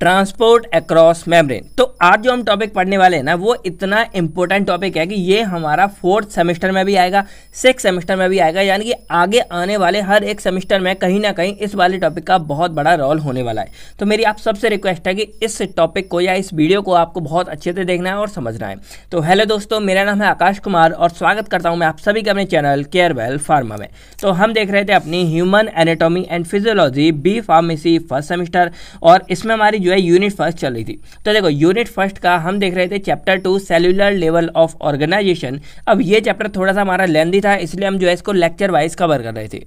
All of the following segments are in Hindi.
ट्रांसपोर्ट अक्रॉस मेम्ब्रेन तो आज जो हम टॉपिक पढ़ने वाले हैं ना वो इतना इंपॉर्टेंट टॉपिक है कि ये हमारा फोर्थ सेमेस्टर में भी आएगा सिक्स सेमेस्टर में भी आएगा यानी कि आगे आने वाले हर एक सेमेस्टर में कहीं ना कहीं इस वाले टॉपिक का बहुत बड़ा रोल होने वाला है तो मेरी आप सबसे रिक्वेस्ट है कि इस टॉपिक को या इस वीडियो को आपको बहुत अच्छे से देखना है और समझना है तो हेलो दोस्तों मेरा नाम है आकाश कुमार और स्वागत करता हूँ मैं आप सभी के अपने चैनल केयर वेल फार्मा में तो हम देख रहे थे अपनी human anatomy and physiology B pharmacy first semester और इसमें हमारी जो है यूनिट फर्स्ट चल रही थी तो देखो यूनिट फर्स्ट का हम देख रहे थे chapter two cellular level of organization अब ये चैप्टर थोड़ा सा हमारा लेंदी था इसलिए हम जो है इसको लेक्चर वाइज कवर कर रहे थे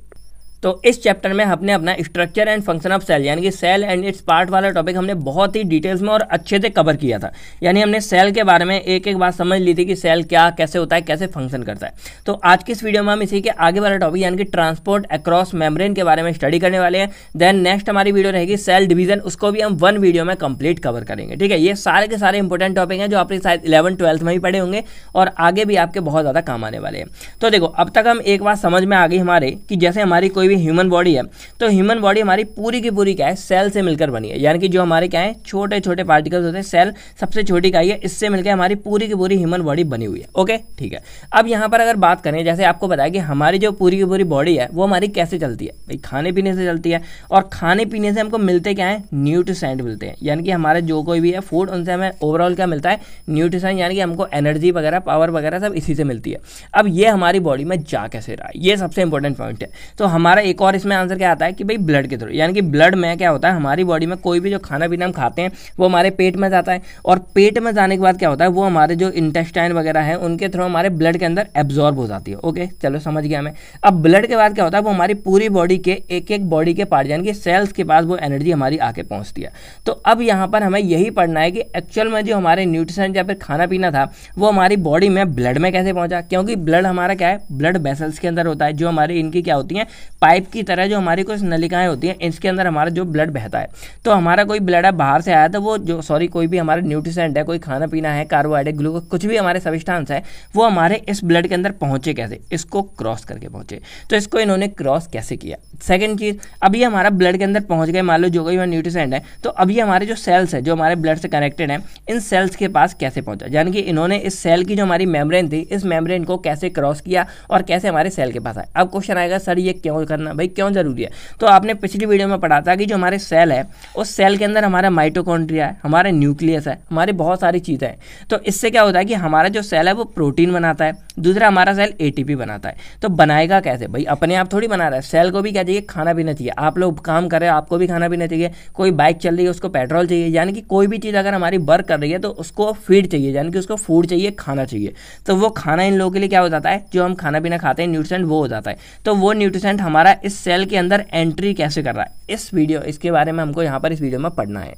तो इस चैप्टर में हमने अपना structure and function of cell यानी कि सेल एंड इट्स पार्ट वाला टॉपिक हमने बहुत ही डिटेल्स में और अच्छे से कवर किया था यानी हमने सेल के बारे में एक एक बात समझ ली थी कि सेल क्या कैसे होता है कैसे फंक्शन करता है तो आज की इस वीडियो में हम इसी के आगे वाला टॉपिक यानी कि ट्रांसपोर्ट अक्रॉस मेम्रेन के बारे में स्टडी करने वाले हैं देन नेक्स्ट हमारी वीडियो रहेगी सेल डिवीजन उसको भी हम वन वीडियो में कंप्लीट कवर करेंगे ठीक है ये सारे के सारे इंपॉर्टेंट टॉपिक हैं जो आपने शायद इलेवन ट्वेल्थ में भी पढ़े होंगे और आगे भी आपके बहुत ज़्यादा काम आने वाले हैं तो देखो अब तक हम एक बात समझ में आ गई हमारे कि जैसे हमारी कोई भी ह्यूमन बॉडी है तो ह्यूमन बॉडी हमारी पूरी की पूरी क्या है सेल से मिलकर बनी है यानी कि जो हमारे क्या है छोटे छोटे पार्टिकल्स होते हैं सेल सबसे छोटी का ही है इससे मिलकर हमारी पूरी की पूरी ह्यूमन बॉडी बनी हुई है ओके ठीक है अब यहाँ पर अगर बात करें जैसे आपको बताया कि हमारी जो पूरी की पूरी बॉडी है वो हमारी कैसे चलती है भाई खाने पीने से चलती है और खाने पीने से हमको मिलते क्या है न्यूट्रिसेंट मिलते हैं यानी कि हमारे जो कोई भी है फूड उनसे हमें ओवरऑल क्या मिलता है न्यूट्रिशन यानी कि हमको एनर्जी वगैरह पावर वगैरह सब इसी से मिलती है अब ये हमारी बॉडी में जा कैसे रहा है ये सबसे इंपॉर्टेंट पॉइंट है तो हमारा हमारा एक और इसमें आंसर क्या आता है कि भाई ब्लड के थ्रू यानी कि ब्लड में क्या होता है हमारी बॉडी में कोई भी जो खाना पीना हम खाते हैं वो हमारे पेट में जाता है और पेट में जाने के बाद क्या होता है वो हमारे जो इंटेस्टाइन वगैरह है उनके थ्रू हमारे ब्लड के अंदर एब्जॉर्ब हो जाती है ओके चलो समझ गया मैं अब ब्लड के बाद क्या होता है वो हमारी पूरी बॉडी के एक एक बॉडी के पार्ट यानी कि सेल्स के पास वो एनर्जी हमारी आके पहुँचती है तो अब यहाँ पर हमें यही पढ़ना है कि एक्चुअल में जो हमारे न्यूट्रिशन या फिर खाना पीना था वो हमारी बॉडी में ब्लड में कैसे पहुँचा क्योंकि ब्लड हमारा क्या है ब्लड वेसल्स के अंदर होता है जो हमारे इनकी क्या होती है पाइप की तरह जो हमारी कुछ नलिकाएं होती हैं इसके अंदर हमारा जो ब्लड बहता है तो हमारा कोई ब्लड है बाहर से आया तो वो जो सॉरी कोई भी हमारा न्यूट्रिशेंट है कोई खाना पीना है कार्बोहाइड्रेट ग्लूकोज कुछ भी हमारे सविष्ठांस है वो हमारे इस ब्लड के अंदर पहुंचे कैसे इसको क्रॉस करके पहुंचे तो इसको इन्होंने क्रॉस कैसे किया सेकेंड चीज़ अभी हमारा ब्लड के अंदर पहुँच गए मान लो जो कोई न्यूट्रिशेंट है तो अभी हमारे जो सेल्स है जो हमारे ब्लड से कनेक्टेड है इन सेल्स के पास कैसे पहुंचा यानी कि इन्होंने इस सेल की जो हमारी मेम्ब्रेन थी इस मेम्ब्रेन को कैसे क्रॉस किया और कैसे हमारे सेल के पास आया अब क्वेश्चन आएगा सर ये क्यों करना करना भाई क्यों ज़रूरी है तो आपने पिछली वीडियो में पढ़ा था कि जो हमारे सेल है उस सेल के अंदर हमारा माइटोकॉन्ड्रिया है हमारे न्यूक्लियस है हमारी बहुत सारी चीज़ें हैं तो इससे क्या होता है कि हमारा जो सेल है वो प्रोटीन बनाता है दूसरा हमारा सेल ए बनाता है तो बनाएगा कैसे भाई अपने आप थोड़ी बना रहा है सेल को भी क्या चाहिए खाना पीना चाहिए आप लोग काम कर रहे हो आपको भी खाना पीना चाहिए कोई बाइक चल रही है उसको पेट्रोल चाहिए यानी कि कोई भी चीज़ अगर हमारी वर्क कर रही है तो उसको फीड चाहिए यानी कि उसको फूड चाहिए खाना चाहिए तो वो खाना इन लोगों के लिए क्या हो जाता है जो हम खाना पीना खाते हैं न्यूट्रिशेंट वो हो जाता है तो वो न्यूट्रिशेंट हमारा इस सेल के अंदर एंट्री कैसे कर रहा है इस वीडियो इसके बारे में हमको यहाँ पर इस वीडियो में पढ़ना है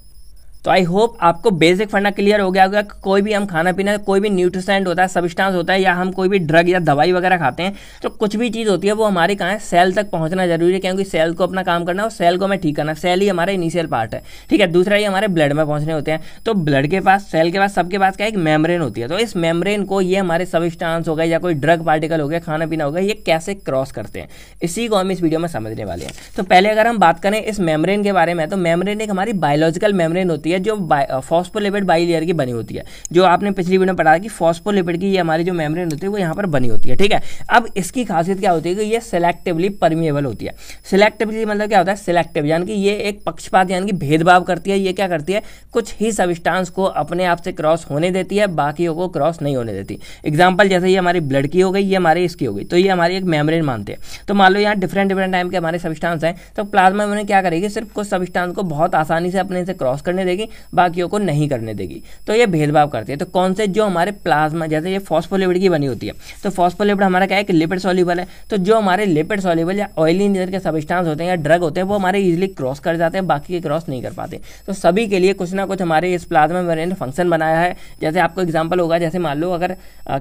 तो आई होप आपको बेसिक फंडा क्लियर हो गया होगा कोई भी हम खाना पीना कोई भी न्यूट्रिशेंट होता है सब्सटेंस होता है या हम कोई भी ड्रग या दवाई वगैरह खाते हैं तो कुछ भी चीज़ होती है वो हमारे कहाँ सेल तक पहुँचना जरूरी है क्योंकि सेल को अपना काम करना है और सेल को हमें ठीक करना सेल ही हमारा इनिशियल पार्ट है ठीक है दूसरा ये हमारे ब्लड में पहुँचने होते हैं तो ब्लड के पास सेल के पास सबके पास क्या एक मेम्ब्रेन होती है तो इस मेमरेन को ये हमारे सब्सटेंस हो गए या कोई ड्रग पार्टिकल हो गया खाना पीना हो गया ये कैसे क्रॉस करते हैं इसी को हम इस वीडियो में समझने वाले हैं तो पहले अगर हम बात करें इस मेम्रेन के बारे में तो मेमरेन एक हमारी बायोलॉजिकल मेमरेन होती है होती है जो फॉस्पोलिपिड बाई लेयर की बनी होती है जो आपने पिछली वीडियो में पढ़ा कि फॉस्पोलिपिड की ये हमारी जो मेम्ब्रेन होती है वो यहाँ पर बनी होती है ठीक है अब इसकी खासियत क्या होती है कि ये सेलेक्टिवली परमिएबल होती है सिलेक्टिवली मतलब क्या होता है सिलेक्टिव यानी कि ये एक पक्षपात यानी कि भेदभाव करती है ये क्या करती है कुछ ही सबिस्टांस को अपने आप से क्रॉस होने देती है बाकियों को क्रॉस नहीं होने देती एग्जाम्पल जैसे ये हमारी ब्लड की हो गई ये हमारी इसकी हो गई तो ये हमारी एक मेम्ब्रेन मानते हैं तो मान लो यहाँ डिफरेंट डिफरेंट टाइम के हमारे सबिस्टांस हैं तो प्लाज्मा में क्या करेगी सिर्फ कुछ सबिस्टांस को बहुत आसानी से अपने से क्रॉस करने देगी देगी बाकियों को नहीं करने देगी तो ये भेदभाव करती है तो कौन से जो हमारे प्लाज्मा जैसे ये फॉस्फोलिपिड की बनी होती है तो फॉस्फोलिपिड हमारा क्या है कि लिपिड सॉल्यूबल है तो जो हमारे लिपिड सॉल्यूबल या ऑयली इंजीनियर के सबस्टांस होते हैं या ड्रग होते हैं वो हमारे इजिली क्रॉस कर जाते हैं बाकी के क्रॉस नहीं कर पाते तो सभी के लिए कुछ ना कुछ हमारे इस प्लाज्मा में फंक्शन बनाया है जैसे आपको एग्जाम्पल होगा जैसे मान लो अगर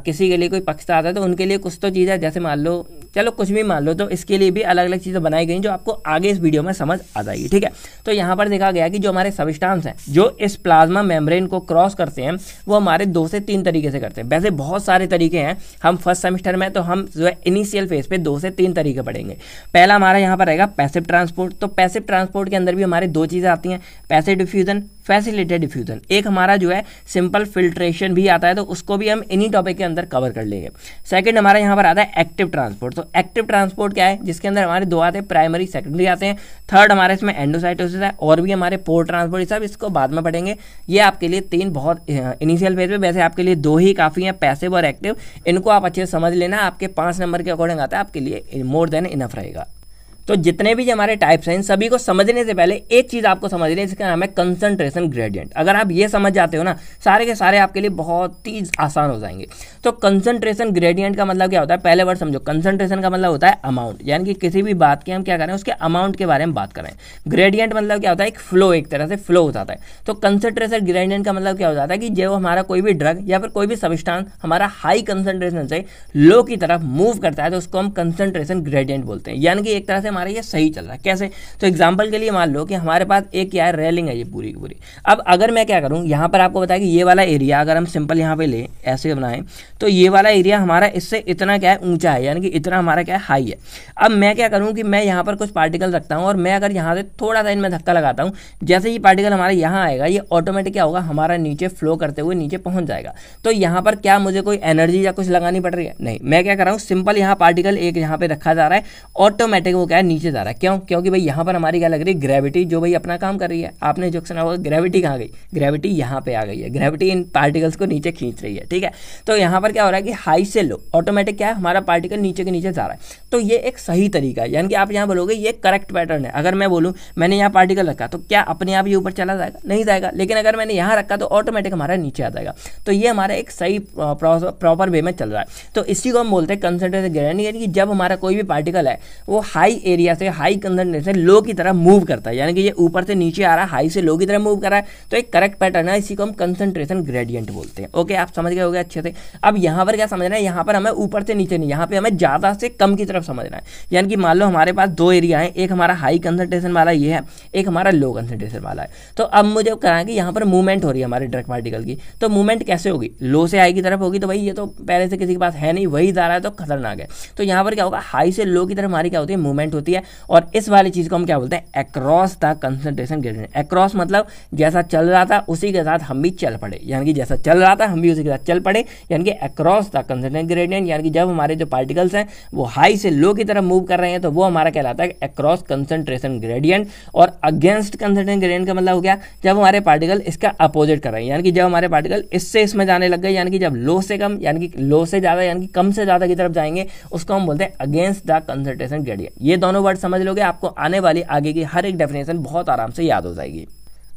किसी के लिए कोई पक्षता आता है तो उनके लिए कुछ तो चीज़ है जैसे मान लो चलो कुछ भी मान लो तो इसके लिए भी अलग अलग चीज़ें बनाई गई जो आपको आगे इस वीडियो में समझ आ जाएगी ठीक है तो यहाँ पर देखा गया कि जो हमारे सबिस्टांस हैं जो इस प्लाज्मा मेम्ब्रेन को क्रॉस करते हैं वो हमारे दो से तीन तरीके से करते हैं वैसे बहुत सारे तरीके हैं हम फर्स्ट सेमेस्टर में तो हम जो है इनिशियल फेज पर दो से तीन तरीके पढ़ेंगे पहला हमारा यहाँ पर रहेगा पैसिव ट्रांसपोर्ट तो पैसिव ट्रांसपोर्ट के अंदर भी हमारे दो चीज़ें आती हैं पैसिव डिफ्यूजन फैसिलिटेड डिफ्यूजन एक हमारा जो है सिंपल फिल्ट्रेशन भी आता है तो उसको भी हम इन्हीं टॉपिक के अंदर कवर कर लेंगे सेकंड हमारा यहाँ पर आता है एक्टिव ट्रांसपोर्ट तो तो एक्टिव ट्रांसपोर्ट क्या है जिसके अंदर हमारे दो आते हैं प्राइमरी सेकेंडरी आते हैं थर्ड हमारे इसमें एंडोसाइटोसिस है और भी हमारे पोर ट्रांसपोर्ट सब इसको बाद में पढ़ेंगे ये आपके लिए तीन बहुत इनिशियल फेज में वैसे आपके लिए दो ही काफ़ी हैं पैसिव और एक्टिव इनको आप अच्छे से समझ लेना आपके पाँच नंबर के अकॉर्डिंग आता है आपके लिए मोर देन इनफ रहेगा तो जितने भी हमारे टाइप्स हैं इन सभी को समझने से पहले एक चीज़ आपको समझनी है जिसका नाम है कंसनट्रेशन ग्रेडियंट अगर आप ये समझ जाते हो ना सारे के सारे आपके लिए बहुत ही आसान हो जाएंगे तो कंसंट्रेशन ग्रेडियंट का मतलब क्या होता है पहले वर्ड समझो कंसंट्रेशन का मतलब होता है अमाउंट यानी कि किसी भी बात की हम क्या करें उसके अमाउंट के बारे में बात करें ग्रेडियंट मतलब क्या होता है एक फ्लो एक तरह से फ्लो हो जाता है तो कंसनट्रेशन ग्रेडियंट का मतलब क्या हो जाता है कि जो हमारा कोई भी ड्रग या फिर कोई भी सबिस्टांस हमारा हाई कंसनट्रेशन से लो की तरफ मूव करता है तो उसको हम कंसनट्रेशन ग्रेडियंट बोलते हैं यानी कि एक तरह से हमारा ये सही चल रहा है कैसे तो एग्जाम्पल के लिए मान लो कि हमारे पास एक क्या है रेलिंग है ये पूरी की पूरी अब अगर मैं क्या करूँ यहाँ पर आपको बताया कि ये वाला एरिया अगर हम सिंपल यहाँ पे लें ऐसे बनाएं तो ये वाला एरिया हमारा इससे इतना क्या है ऊँचा है यानी कि इतना हमारा क्या है हाई है अब मैं क्या करूँ कि मैं यहाँ पर कुछ पार्टिकल रखता हूँ और मैं अगर यहाँ से थोड़ा सा इनमें धक्का लगाता हूँ जैसे ही पार्टिकल हमारा यहाँ आएगा ये ऑटोमेटिक क्या होगा हमारा नीचे फ्लो करते हुए नीचे पहुँच जाएगा तो यहाँ पर क्या मुझे कोई एनर्जी या कुछ लगानी पड़ रही है नहीं मैं क्या कर रहा हूँ सिंपल यहाँ पार्टिकल एक यहाँ पर रखा जा रहा है ऑटोमेटिक वो क्या है नीचे जा रहा है क्यों क्योंकि भाई यहाँ पर हमारी क्या लग रही है ग्रेविटी जो भाई अपना काम कर रही है आपने जो सुना होगा ग्रेविटी कहाँ गई ग्रेविटी यहाँ पे आ गई है ग्रेविटी इन पार्टिकल्स को नीचे खींच रही है ठीक है तो यहाँ पर क्या हो रहा है कि हाई से लो ऑटोमेटिक क्या है हमारा पार्टिकल नीचे के नीचे जा रहा है तो ये एक सही तरीका है यानी कि आप यहाँ बोलोगे ये करेक्ट पैटर्न है अगर मैं बोलूँ मैंने यहाँ पार्टिकल रखा तो क्या अपने आप ये ऊपर चला जाएगा नहीं जाएगा लेकिन अगर मैंने यहाँ रखा तो ऑटोमेटिक हमारा नीचे आ जाएगा तो ये हमारा एक सही प्रॉपर वे में चल रहा है तो इसी को हम बोलते हैं कंसनट्रेशन ग्रेडियंट यानी कि जब हमारा कोई भी पार्टिकल है वो हाई एरिया से हाई कंसनट्रेशन लो की तरफ मूव करता है यानी कि ये ऊपर से नीचे आ रहा है हाई से लो की तरफ मूव कर रहा है तो एक करेक्ट पैटर्न है इसी को हम कंसनट्रेशन ग्रेडियंट बोलते हैं ओके आप समझ गए हो अच्छे से अब यहाँ पर क्या समझना है यहाँ पर हमें ऊपर से नीचे नहीं यहाँ पर हमें ज़्यादा से कम की तरफ मतलब समझना है यानी कि मान लो हमारे पास दो एरिया हैं एक हमारा हाई कंसनट्रेशन वाला ये है एक हमारा लो कंसनट्रेशन वाला है तो अब मुझे कहा है कि यहाँ पर मूवमेंट हो रही है हमारे ड्रग पार्टिकल की तो मूवमेंट कैसे होगी लो से हाई की तरफ होगी तो भाई ये तो पहले से किसी के पास है नहीं वही जा रहा है तो खतरनाक है तो यहाँ पर क्या होगा हाई से लो की तरफ हमारी क्या होती है मूवमेंट होती है और इस वाली चीज़ को हम क्या बोलते हैं across the concentration gradient across मतलब जैसा चल रहा था उसी के साथ हम भी चल पड़े यानी कि जैसा चल रहा था हम भी उसी के साथ चल पड़े यानी कि एक्रॉस द कंसनट्रेशन ग्रेडियंट यानी कि जब हमारे जो पार्टिकल्स हैं वो हाई से लो की तरफ मूव कर रहे हैं तो वो हमारा कहलाता है अक्रॉस कंसनट्रेशन ग्रेडियंट और अगेंस्ट कंसनट्रेशन ग्रेडियंट का मतलब हो गया जब हमारे पार्टिकल इसका अपोजिट कर रहे हैं यानी कि जब हमारे पार्टिकल इससे इसमें जाने लग गए यानी कि जब लो से कम यानी कि लो से ज़्यादा यानी कि कम से ज़्यादा की तरफ जाएंगे उसको हम बोलते हैं अगेंस्ट द कंसनट्रेशन ग्रेडियंट ये दोनों वर्ड समझ लोगे आपको आने वाली आगे की हर एक डेफिनेशन बहुत आराम से याद हो जाएगी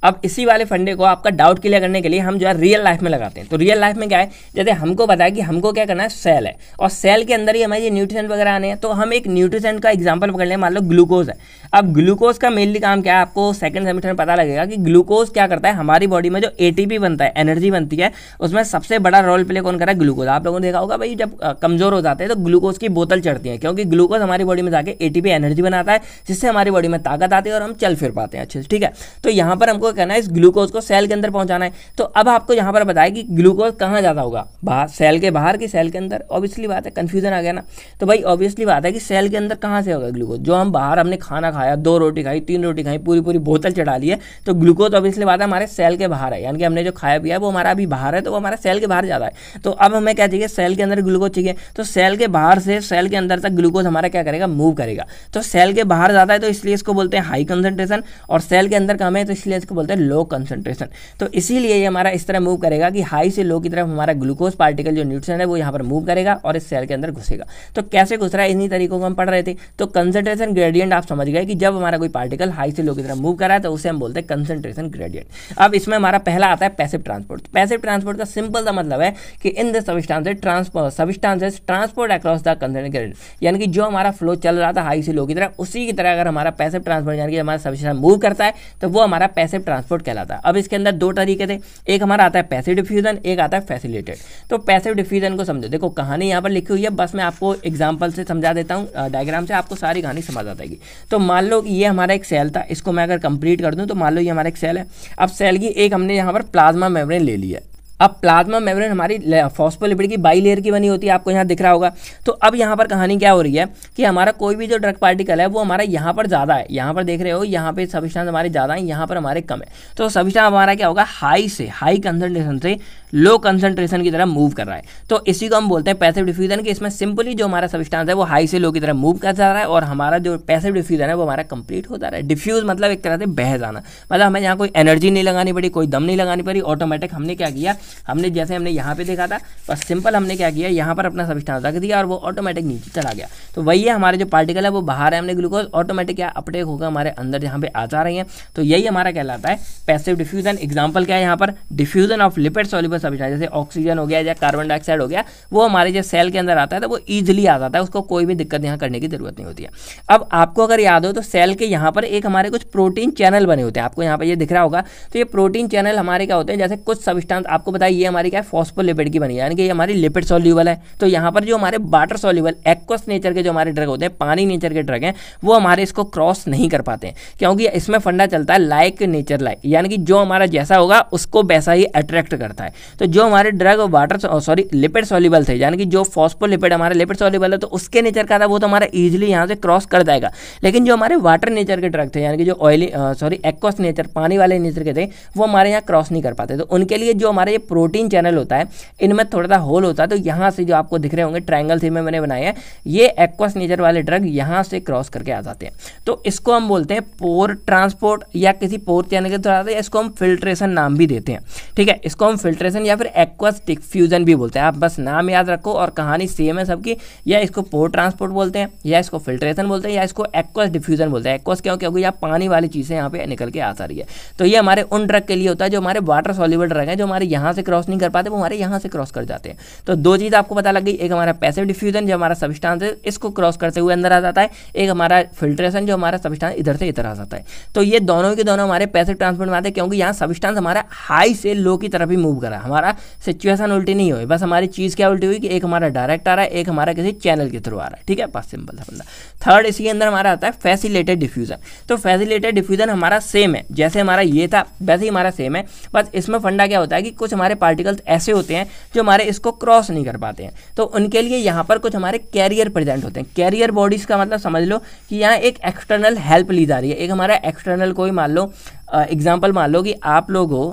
अब इसी वाले फंडे को आपका डाउट क्लियर करने के लिए हम जो है रियल लाइफ में लगाते हैं तो रियल लाइफ में क्या है जैसे हमको पता है कि हमको क्या करना है सेल है और सेल के अंदर ही हमारे ये न्यूट्रिशन वगैरह आने हैं तो हम एक न्यूट्रिशन का एग्जाम्पल पकड़ लें मान लो ग्लूकोज है अब ग्लूकोज का मेनली काम क्या है आपको सेकंड सेमेस्टर में पता लगेगा कि ग्लूकोज क्या करता है हमारी बॉडी में जो ए बनता है एनर्जी बनती है उसमें सबसे बड़ा रोल प्ले कौन करा है ग्लूकोज आप लोगों ने देखा होगा भाई जब कमजोर हो जाते हैं तो ग्लूकोज की बोतल चढ़ती है क्योंकि ग्लूकोज हमारी बॉडी में जाकर ए एनर्जी बनाता है जिससे हमारी बॉडी में ताकत आती है और हम चल फिर पाते हैं अच्छे से ठीक है तो यहाँ पर हमको करना है इस ग्लूकोज को सेल के अंदर पहुंचाना है तो अब आपको यहां पर बताया कि ग्लूकोज कहां जाता होगा बाहर सेल के बाहर की सेल के अंदर ऑब्वियसली बात है कंफ्यूजन आ गया ना तो भाई ऑब्वियसली बात है कि सेल के अंदर कहां से होगा ग्लूकोज जो हम बाहर हमने खाना खाया दो रोटी खाई तीन रोटी खाई पूरी पूरी बोतल चढ़ा ली है तो ग्लूकोज ऑब्वियसली बात है हमारे सेल के बाहर है यानी कि हमने जो खाया पिया वो हमारा अभी बाहर है तो वो हमारा सेल के बाहर जाता है तो अब हमें क्या चाहिए सेल के अंदर ग्लूकोज चाहिए तो सेल के बाहर से सेल के अंदर तक ग्लूकोज हमारा क्या करेगा मूव करेगा तो सेल के बाहर जाता है तो इसलिए इसको बोलते हैं हाई कंसेंट्रेशन और सेल के अंदर कम है तो इसलिए इसको बोलते हैं लो कंसनट्रेशन तो इसीलिए ये हमारा इस तरह मूव करेगा कि हाई से लो की तरफ हमारा ग्लूकोज पार्टिकल जो न्यूट्रिशन है वो यहाँ पर मूव करेगा और इस सेल के अंदर घुसेगा तो कैसे घुस रहा है इन्हीं तरीकों को हम पढ़ रहे थे तो कंसनट्रेशन ग्रेडियंट आप समझ गए कि जब हमारा कोई पार्टिकल हाई से लो की तरफ मूव करा तो उसे हम बोलते हैं कंसनट्रेशन ग्रेडियंट अब इसमें हमारा पहला आता है पैसिव ट्रांसपोर्ट पैसिव ट्रांसपोर्ट का सिंपल सा मतलब है कि in the substance transport substances transport across the concentration gradient यानी कि जो हमारा फ्लो चल रहा था हाई से लो की तरफ उसी की तरह अगर हमारा पैसिव ट्रांसपोर्ट यानी कि हमारा सबिस्टांस मूव करता है तो वो हमारा पैसिव ट्रांसपोर्ट कहलाता है अब इसके अंदर दो तरीके थे एक हमारा आता है पैसिव डिफ्यूजन एक आता है फैसिलिटेड तो पैसिव डिफ्यूजन को समझो देखो कहानी यहाँ पर लिखी हुई है बस मैं आपको एग्जाम्पल से समझा देता हूँ डायग्राम से आपको सारी कहानी समझ आ जाएगी तो मान लो ये हमारा एक सेल था इसको मैं अगर कंप्लीट कर दूँ तो मान लो ये हमारा एक सेल है अब सेल की एक हमने यहाँ पर प्लाज्मा मेम्ब्रेन ले ली है अब प्लाज्मा मेम्ब्रेन हमारी फॉस्फोलिपिड की बाई लेयर की बनी होती है आपको यहाँ दिख रहा होगा तो अब यहाँ पर कहानी क्या हो रही है कि हमारा कोई भी जो ड्रग पार्टिकल है वो हमारा यहाँ पर ज़्यादा है यहाँ पर देख रहे हो यहाँ पे सबिस्टांस हमारे ज़्यादा है यहाँ पर हमारे कम है तो सबिस्टांस हमारा क्या होगा हाई से हाई कंसनट्रेशन से लो कंसंट्रेशन की तरफ मूव कर रहा है तो इसी को हम बोलते हैं पैसिव डिफ्यूजन कि इसमें सिंपली जो हमारा सब्सटेंस है वो हाई से लो की तरफ मूव कर जा रहा है और हमारा जो पैसिव डिफ्यूजन है वो हमारा कंप्लीट होता रहा है डिफ्यूज मतलब एक तरह से बह जाना मतलब हमें यहाँ कोई एनर्जी नहीं लगानी पड़ी कोई दम नहीं लगानी पड़ी ऑटोमेटिक हमने क्या किया हमने जैसे हमने यहाँ पर देखा था बस सिंपल हमने क्या किया यहाँ पर अपना सब्सटेंस रख दिया और वो ऑटोमेटिक नीचे चला गया तो वही है हमारे जो पार्टिकल है वो बाहर है हमने ग्लूकोज ऑटोमेटिक क्या अपटेक होगा हमारे अंदर जहाँ पे आ जा रही हैं तो यही हमारा कहलाता है पैसिव डिफ्यूजन एग्जाम्पल क्या है यहाँ पर diffusion of lipid soluble nutrients जैसे ऑक्सीजन हो गया या कार्बन डाइऑक्साइड हो गया वो हमारे जो सेल के अंदर आता है तो वो ईजिली आ जाता है उसको कोई भी दिक्कत यहाँ करने की जरूरत नहीं होती है अब आपको अगर याद हो तो सेल के यहाँ पर एक हमारे कुछ प्रोटीन चैनल बने होते हैं आपको यहाँ पर ये दिख रहा होगा तो ये प्रोटीन चैनल हमारे क्या होते हैं जैसे कुछ सब्सटेंस आपको बताइए ये हमारी क्या है फॉस्फोलिपिड की बनी है यानी कि ये हमारी लिपिड सॉल्यूबल है तो यहाँ पर जो हमारे वाटर सॉल्यूबल एक्वस नेचर के जो हमारे ड्रग होते हैं पानी नेचर के ड्रग हैं वो हमारे इसको क्रॉस नहीं कर पाते क्योंकि इसमें फंडा चलता है लाइक नेचर लाइक यानी कि जो हमारा जैसा होगा उसको वैसा ही अट्रैक्ट करता है तो जो हमारे ड्रग और वाटर सॉरी लिपिड सॉल्यूबल थे यानी कि जो लिपिड हमारे लिपिड सॉल्यूबल है तो उसके नेचर का था वो तो हमारा ईजिली यहाँ से क्रॉस कर जाएगा लेकिन जो हमारे वाटर नेचर के ड्रग थे यानी कि जो ऑयली सॉरी एक्वस नेचर पानी वाले नेचर के थे वो हमारे यहाँ क्रॉस नहीं कर पाते तो उनके लिए जो हमारे ये प्रोटीन चैनल होता है इनमें थोड़ा सा होल होता है तो यहाँ से जो आपको दिख रहे होंगे ट्राइंगल थी मैंने बनाए हैं ये एक्वस नेचर वाले ड्रग यहाँ से क्रॉस करके आ जाते हैं तो इसको हम बोलते हैं पोर ट्रांसपोर्ट या किसी पोर चैनल के थ्रू आता इसको हम फिल्ट्रेशन नाम भी देते हैं ठीक है इसको हम फिल्ट्रेशन डिफ्यूजन या फिर एक्वास्टिक फ्यूजन भी बोलते हैं आप बस नाम याद रखो और कहानी सेम है सबकी या इसको पोर ट्रांसपोर्ट बोलते हैं या इसको फिल्ट्रेशन बोलते हैं या इसको एक्वास डिफ्यूजन बोलते हैं एक्वास क्यों क्योंकि यहाँ पानी वाली चीज़ें यहाँ पे निकल के आ रही है तो ये हमारे उन ड्रग के लिए होता है जो हमारे वाटर सॉल्यूबल ड्रग है जो हमारे यहाँ से क्रॉस नहीं कर पाते वो हमारे यहाँ से क्रॉस कर जाते हैं तो दो चीज़ आपको पता लग गई एक हमारा पैसिव डिफ्यूजन जो हमारा सब्सटांस है इसको क्रॉस करते हुए अंदर आ जाता है एक हमारा फिल्ट्रेशन जो हमारा सब्सटांस इधर से इधर आ जाता है तो ये दोनों के दोनों हमारे पैसिव ट्रांसपोर्ट में आते हैं क्योंकि यहाँ सब्सटांस हमारा हाई से लो की तरफ ही मूव करा हमारा सिचुएसन उल्टी नहीं हुई बस हमारी चीज़ क्या उल्टी हुई कि एक हमारा डायरेक्ट आ रहा है एक हमारा किसी चैनल के थ्रू आ रहा है ठीक है बस सिंपल था बंदा थर्ड इसके अंदर हमारा आता है फैसिलेटेड डिफ्यूज़न तो फैसिलेटेड डिफ्यूज़न हमारा सेम है जैसे हमारा ये था वैसे ही हमारा सेम है बस इसमें फंडा क्या होता है कि कुछ हमारे पार्टिकल्स ऐसे होते हैं जो हमारे इसको क्रॉस नहीं कर पाते हैं तो उनके लिए यहाँ पर कुछ हमारे कैरियर प्रेजेंट होते हैं कैरियर बॉडीज़ का मतलब समझ लो कि यहाँ एक एक्सटर्नल हेल्प ली जा रही है एक हमारा एक्सटर्नल कोई मान लो एग्जाम्पल मान लो कि आप लोग हो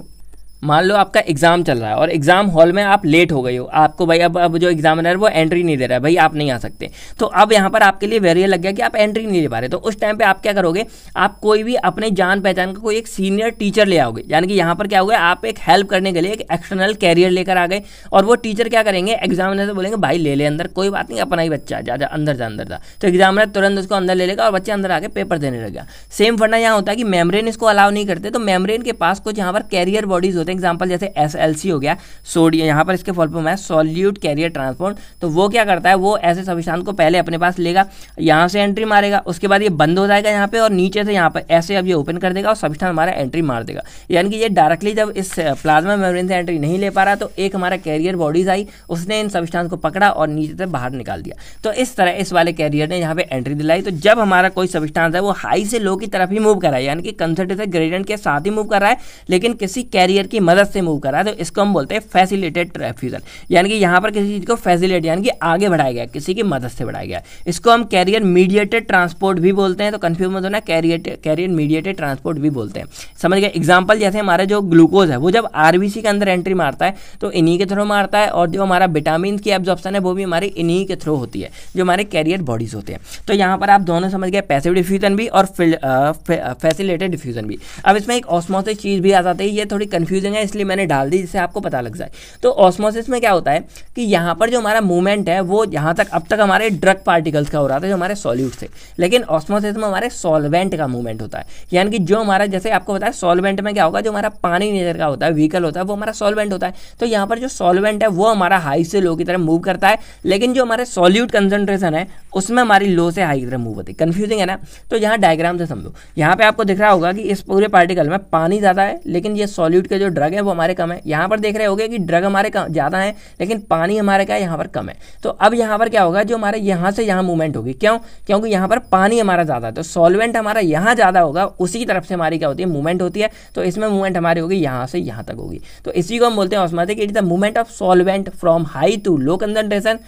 मान लो आपका एग्ज़ाम चल रहा है और एग्ज़ाम हॉल में आप लेट हो गए हो आपको भाई अब अब जो एग्जामिनर वो एंट्री नहीं दे रहा है भाई आप नहीं आ सकते तो अब यहाँ पर आपके लिए वेरियर लग गया कि आप एंट्री नहीं दे पा रहे तो उस टाइम पर आप क्या करोगे आप कोई भी अपने जान पहचान का कोई एक सीनियर टीचर ले आओगे यानी कि यहाँ पर क्या होगा आप एक हेल्प करने के लिए एक एक्सटर्नल कैरियर लेकर आ गए और वो टीचर क्या करेंगे एग्जामिनर से बोलेंगे भाई ले ले अंदर कोई बात नहीं अपना ही बच्चा जा जा अंदर जा अंदर जा तो एग्जामिनर तुरंत उसको अंदर ले लेगा और बच्चे अंदर आके पेपर देने लगेगा सेम फंडा यहाँ होता है कि मेमरेन इसको अलाउ नहीं करते तो मेमरेन के पास कुछ यहाँ पर कैरियर बॉडीज होते लेते हैं एग्जाम्पल जैसे एस हो गया सोडियम यहाँ पर इसके फॉल फॉर्म है सॉल्यूट कैरियर ट्रांसपोर्ट तो वो क्या करता है वो ऐसे सविशांत को पहले अपने पास लेगा यहाँ से एंट्री मारेगा उसके बाद ये बंद हो जाएगा यहाँ पर और नीचे से यहाँ पर ऐसे अब ये ओपन कर देगा और सविशांत हमारा एंट्री मार देगा यानी कि ये डायरेक्टली जब इस प्लाज्मा मेम्ब्रेन से एंट्री नहीं ले पा रहा तो एक हमारा कैरियर बॉडीज आई उसने इन सविशांत को पकड़ा और नीचे से बाहर निकाल दिया तो इस तरह इस वाले कैरियर ने यहाँ पर एंट्री दिलाई तो जब हमारा कोई सविष्टांश है वो हाई से लो की तरफ ही मूव कर रहा है यानी कि कंसर्ट से ग्रेडियंट के साथ ही मूव कर रहा है लेकिन किसी कैरियर की की मदद से मूव करा है तो इसको हम बोलते हैं फैसिलिटेड ट्रैफ्यूजन यानी कि यहाँ पर किसी चीज़ को फैसिलिट यानी कि आगे बढ़ाया गया किसी की मदद से बढ़ाया गया इसको हम कैरियर मीडिएटेड ट्रांसपोर्ट भी बोलते हैं तो कन्फ्यूज मत होना कैरियर कैरियर मीडिएटेड ट्रांसपोर्ट भी बोलते हैं समझ गए एग्जाम्पल जैसे हमारा जो ग्लूकोज है वो जब आर के अंदर एंट्री मारता है तो इन्हीं के थ्रू मारता है और जो हमारा विटामिन की एब्जॉर्प्शन है वो भी हमारी इन्हीं के थ्रू होती है जो हमारे कैरियर बॉडीज होते हैं तो यहाँ पर आप दोनों समझ गए पैसिव डिफ्यूजन भी और फैसिलेटेड डिफ्यूजन uh, भी अब इसमें एक ऑस्मोसिस चीज़ भी आ जाती है ये थोड़ी कन्फ्यूजन क्वेश्चन है इसलिए मैंने डाल दी जिससे आपको पता लग जाए तो ऑस्मोसिस में क्या होता है कि यहाँ पर जो हमारा मूवमेंट है वो यहाँ तक अब तक हमारे ड्रग पार्टिकल्स का हो रहा था जो हमारे सॉल्यूट थे लेकिन ऑस्मोसिस में हमारे सॉल्वेंट का मूवमेंट होता है यानी कि जो हमारा जैसे आपको बताया है सॉल्वेंट में क्या होगा जो हमारा पानी नेचर का होता है व्हीकल होता है वो हमारा सॉल्वेंट होता है तो यहाँ पर जो सॉल्वेंट है वो हमारा हाई से लो की तरफ मूव करता है लेकिन जो हमारे सॉल्यूट कंसेंट्रेशन है उसमें हमारी लो से हाई की तरफ मूव होती है कन्फ्यूजिंग है ना तो यहाँ डायग्राम से समझो यहाँ पे आपको दिख रहा होगा कि इस पूरे पार्टिकल में पानी ज़्यादा है लेकिन ये सॉल्यूट के जो ड्रग है वो हमारे कम है यहाँ पर देख रहे हो कि ड्रग हमारे ज़्यादा है लेकिन पानी हमारे क्या है यहाँ पर कम है तो अब यहाँ पर क्या होगा जो हमारे यहाँ से यहाँ मूवमेंट होगी क्यों क्योंकि यहाँ पर पानी हमारा ज़्यादा है तो सॉल्वेंट हमारा यहाँ ज़्यादा होगा उसी तरफ से हमारी क्या होती है मूवमेंट होती है तो इसमें मूवमेंट हमारी होगी यहाँ से यहाँ तक होगी तो इसी को हम बोलते हैं osmotic it the movement of solvent from high to low concentration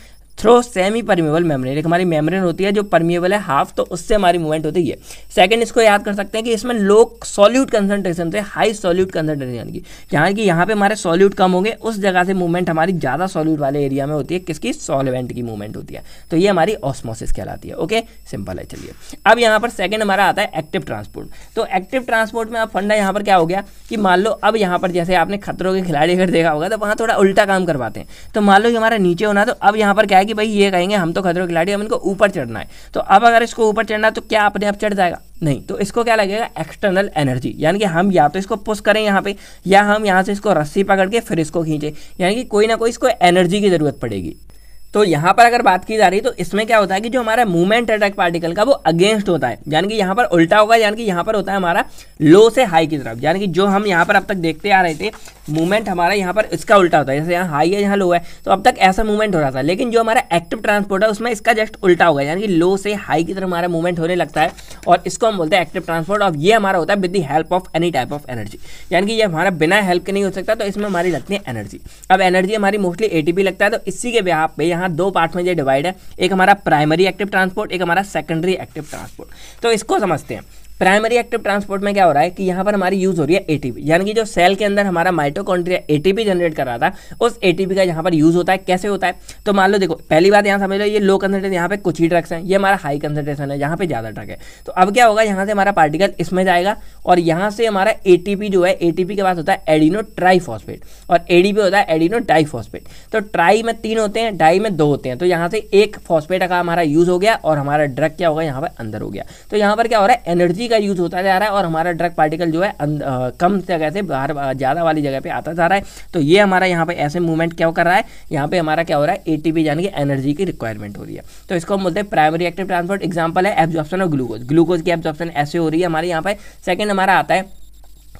through semi permeable membrane एक हमारी मेमरी होती है जो परमेबल है हाफ तो उससे हमारी मूवमेंट होती है सेकंड इसको याद कर सकते हैं कि इसमें लो सॉल्यूट कंसेंट्रेशन से हाई सॉल्यूट कंसेंट्रेशन यानी कि यहाँ की यहाँ पे हमारे सॉल्यूट कम होंगे उस जगह से मूवमेंट हमारी ज़्यादा सॉल्यूट वाले एरिया में होती है किसकी सॉलवेंट की मूवमेंट होती है तो ये हमारी ऑस्मोसिस कहलाती है ओके सिंपल है चलिए अब यहाँ पर सेकेंड हमारा आता है एक्टिव ट्रांसपोर्ट तो एक्टिव ट्रांसपोर्ट में आप फंडा यहाँ पर क्या हो गया कि मान लो अब यहाँ पर जैसे आपने खतरों के खिलाड़ी अगर देखा होगा तो वहाँ थोड़ा उल्टा काम करवाते हैं तो मान लो कि हमारा नीचे होना तो अब यहाँ पर क्या है कि भाई ये कहेंगे हम तो खतरों खिलाड़ी हम इनको ऊपर चढ़ना है तो अब अगर इसको ऊपर चढ़ना है तो क्या अपने आप चढ़ जाएगा नहीं तो इसको क्या लगेगा एक्सटर्नल एनर्जी यानी कि हम या तो इसको पुश करें यहाँ पे या हम यहाँ से इसको रस्सी पकड़ के फिर इसको खींचे यानी कि कोई ना कोई इसको एनर्जी की ज़रूरत पड़ेगी तो यहाँ पर अगर बात की जा रही है तो इसमें क्या होता है कि जो हमारा मूवमेंट अटैक पार्टिकल का वो अगेंस्ट होता है यानी कि यहाँ पर उल्टा होगा यानी कि यहाँ पर होता है हमारा लो से हाई की तरफ यानी कि जो हम यहाँ पर अब तक देखते आ रहे थे मूवमेंट हमारा यहाँ पर इसका उल्टा होता है जैसे यहाँ हाई है यहाँ लो है तो अब तक ऐसा मूवमेंट हो रहा था लेकिन जो हमारा एक्टिव ट्रांसपोर्ट है उसमें इसका जस्ट उल्टा होगा यानी कि लो से हाई की तरफ हमारा मूवमेंट होने लगता है और इसको हम बोलते हैं एक्टिव ट्रांसपोर्ट और ये हमारा होता है with the help of any type of energy यानी कि ये हमारा बिना हेल्प के नहीं हो सकता तो इसमें हमारी लगती है एनर्जी अब एनर्जी हमारी मोस्टली ए लगता है तो इसी के ब्याह यहाँ यहाँ दो पार्ट में ये डिवाइड है एक हमारा प्राइमरी एक्टिव ट्रांसपोर्ट एक हमारा सेकेंडरी एक्टिव ट्रांसपोर्ट तो इसको समझते हैं प्राइमरी एक्टिव ट्रांसपोर्ट में क्या हो रहा है कि यहाँ पर हमारी यूज हो रही है एटीपी यानी कि जो सेल के अंदर हमारा माइटोकॉन्ड्रिया एटीपी जनरेट कर रहा था उस एटीपी का यहाँ पर यूज होता है कैसे होता है तो मान लो देखो पहली बात यहाँ समझ लो ये लो कंसेंट्रेशन यहाँ पे कुछ ही ड्रग्स हैं ये हमारा हाई कंसेंट्रेशन है यहाँ पे ज्यादा ड्रग है तो अब क्या होगा यहाँ से हमारा पार्टिकल इसमें जाएगा और यहाँ से हमारा एटीपी जो है एटीपी के पास होता है एडिनो ट्राईफॉस्फेट और एडीपी होता है एडिनो डाईफॉस्फेट तो ट्राई में तीन होते हैं डाई में दो होते हैं तो यहाँ से एक फॉस्फेट का हमारा यूज हो गया और हमारा ड्रग क्या होगा यहाँ पर अंदर हो गया तो यहाँ पर क्या हो रहा है एनर्जी इसी का यूज़ होता जा रहा है और हमारा ड्रग पार्टिकल जो है अं, कम जगह से बाहर ज़्यादा वाली जगह पर आता जा रहा है तो ये हमारा यहाँ पे ऐसे मूवमेंट क्या कर रहा है यहाँ पे हमारा क्या हो रहा है एटीपी यानी कि एनर्जी की रिक्वायरमेंट हो रही है तो इसको हम बोलते हैं प्राइमरी एक्टिव ट्रांसपोर्ट एग्जाम्पल है एब्जॉर्प्शन और ग्लूकोज ग्लूकोज की एब्जॉर्प्शन ऐसे हो रही है हमारे यहाँ पर सेकेंड हमारा आता है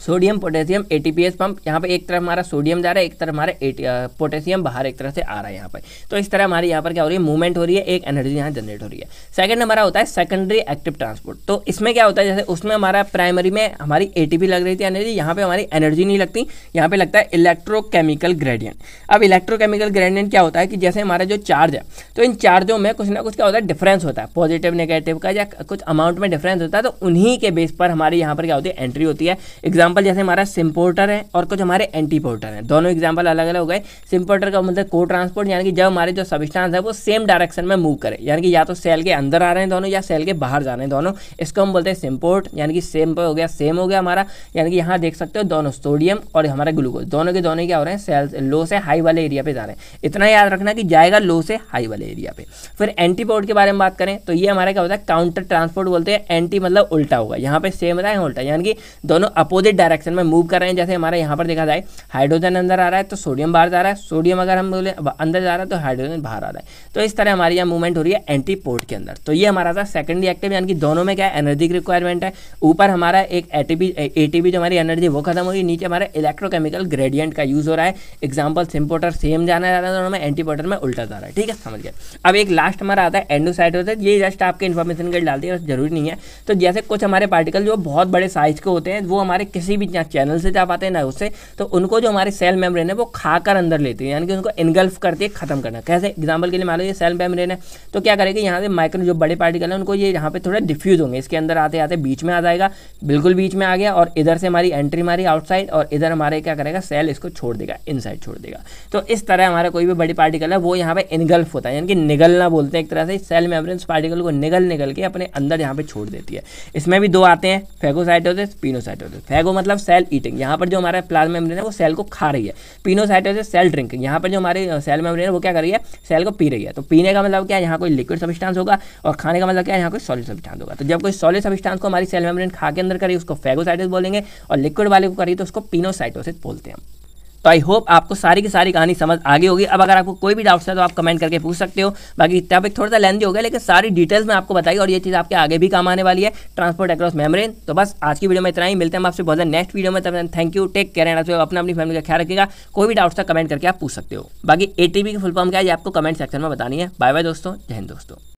सोडियम पोटेशियम एस पंप यहाँ पे एक तरफ हमारा सोडियम जा रहा है एक तरफ हमारा पोटेशियम बाहर एक तरह से आ रहा है यहाँ पर तो इस तरह हमारी यहाँ पर क्या हो रही है मूवमेंट हो रही है एक एनर्जी यहाँ जनरेट हो रही है सेकंड हमारा होता है सेकेंडरी एक्टिव ट्रांसपोर्ट तो इसमें क्या होता है जैसे उसमें हमारा प्राइमरी में हमारी पी लग रही थी एनर्जी यहाँ पर हमारी एनर्जी नहीं लगती यहाँ पर लगता है इलेक्ट्रोकेमिकल ग्रेडियंट अब इलेक्ट्रोकेमिकल ग्रेडियंट क्या होता है कि जैसे हमारा जो चार्ज है तो इन चार्जों में कुछ ना कुछ क्या होता है डिफरेंस होता है पॉजिटिव नेगेटिव का या कुछ अमाउंट में डिफरेंस होता है तो उन्हीं के बेस पर हमारी यहाँ पर क्या होती है एंट्री होती है एग्जाम एग्जाम्पल जैसे हमारा सिम्पोर्टर है और कुछ हमारे एंटीपोर्टर हैं दोनों एग्जाम्पल अलग अलग हो गए सिम्पोर्टर का मतलब को ट्रांसपोर्ट यानी कि जब हमारे जो सबिस्टांस है वो सेम डायरेक्शन में मूव करे यानी कि या तो सेल के अंदर आ रहे हैं दोनों या सेल के बाहर जा रहे हैं दोनों इसको हम बोलते हैं सिम्पोर्ट यानी कि सेम हो गया सेम हो गया हमारा यानी कि यहाँ देख सकते हो दोनों सोडियम और हमारा ग्लूकोज दोनों के दोनों क्या हो रहे हैं सेल लो से हाई वाले एरिया पे जा रहे हैं इतना याद रखना कि जाएगा लो से हाई वाले एरिया पे फिर एंटीपोर्ट के बारे में बात करें तो ये हमारा क्या होता है काउंटर ट्रांसपोर्ट बोलते हैं एंटी मतलब उल्टा होगा यहाँ पे सेम होता है उल्टा यानी कि दोनों अपोजिट डायरेक्शन में मूव कर रहे हैं जैसे हमारा यहाँ पर देखा जाए हाइड्रोजन अंदर आ रहा है तो सोडियम बाहर जा रहा है सोडियम अगर हम बोले अंदर जा रहा है तो हाइड्रोजन बाहर आ रहा है तो इस तरह हमारी यहाँ मूवमेंट हो रही है एंटी पोर्ट के अंदर तो ये हमारा था सेकंड रिएक्टिव यानी कि दोनों में क्या एनर्जी की रिक्वायरमेंट है ऊपर हमारा एक एटीपी एटीपी जो हमारी एनर्जी वो खत्म हुई नीचे हमारा इलेक्ट्रोकेमिकल ग्रेडियंट का यूज़ हो रहा है एग्जाम्पल सिम्पोटर सेम जाना जा रहा है दोनों में एंटी पोर्टर में उल्टा जा रहा है ठीक है समझ गया अब एक लास्ट हमारा आता है एंडोसाइटोसिस ये जस्ट आपके इन्फॉर्मेशन के डालती है जरूरी नहीं है तो जैसे कुछ हमारे पार्टिकल जो बहुत बड़े साइज के होते हैं वो हमारे किस किसी भी चैनल से जा पाते हैं ना उससे तो उनको जो हमारे सेल मेम्ब्रेन है वो खाकर अंदर लेती है यानी कि उनको इनगल्फ करती है खत्म करना कैसे एग्जाम्पल के लिए मान लो ये सेल मेम्ब्रेन है तो क्या करेगी यहाँ से माइक्रो जो बड़े पार्टिकल है उनको ये यहाँ पे थोड़ा डिफ्यूज होंगे इसके अंदर आते आते बीच में आ जाएगा बिल्कुल बीच में आ गया और इधर से हमारी एंट्री मारी आउटसाइड और इधर हमारे क्या करेगा सेल इसको छोड़ देगा इनसाइड छोड़ देगा तो इस तरह हमारा कोई भी बड़ी पार्टिकल है वो यहाँ पे इनगल्फ होता है यानी कि निगलना बोलते हैं एक तरह से सेल मेम्ब्रेन पार्टिकल को निगल निगल के अपने अंदर यहाँ पे छोड़ देती है इसमें भी दो आते हैं फेगोसाइटोसिस पीनोसाइटोसिस फेगो मतलब सेल ईटिंग यहाँ पर जो हमारा प्लाज्मा मेम्ब्रेन है वो सेल को खा रही है पिनोसाइटोसिस सेल ड्रिंकिंग यहाँ पर जो हमारे सेल मेम्ब्रेन है वो क्या कर रही है सेल को पी रही है तो पीने का मतलब क्या है यहाँ कोई लिक्विड सब्सटेंस होगा और खाने का मतलब क्या है यहाँ कोई सॉलिड सब्सटेंस होगा तो जब कोई सॉलिड सब्सटेंस को हमारी सेल मेम्ब्रेन खा के अंदर करी उसको फेगोसाइटिस बोलेंगे और लिक्विड वाले को करी तो उसको पिनोसाइटोसिस बोलते हैं तो आई होप आपको सारी की सारी कहानी समझ आगे होगी अब अगर आपको कोई भी डाउट्स है तो आप कमेंट करके पूछ सकते हो बाकी टॉपिक थोड़ा सा लेंदी हो गया लेकिन सारी डिटेल्स मैं आपको बताई और ये चीज़ आपके आगे भी काम आने वाली है ट्रांसपोर्ट अक्रॉस मेमरेन तो बस आज की वीडियो में इतना ही मिलते हैं आपसे बहुत नेक्स्ट वीडियो में तब thank you take care and अपना अपनी फैमिली का ख्याल रखेगा कोई भी डाउट्स था कमेंट करके आप पूछ सकते हो बाकी ए की फुल फॉर्म क्या है आपको कमेंट सेक्शन में बतानी है बाय बाय दोस्तों जय हिंद दोस्तों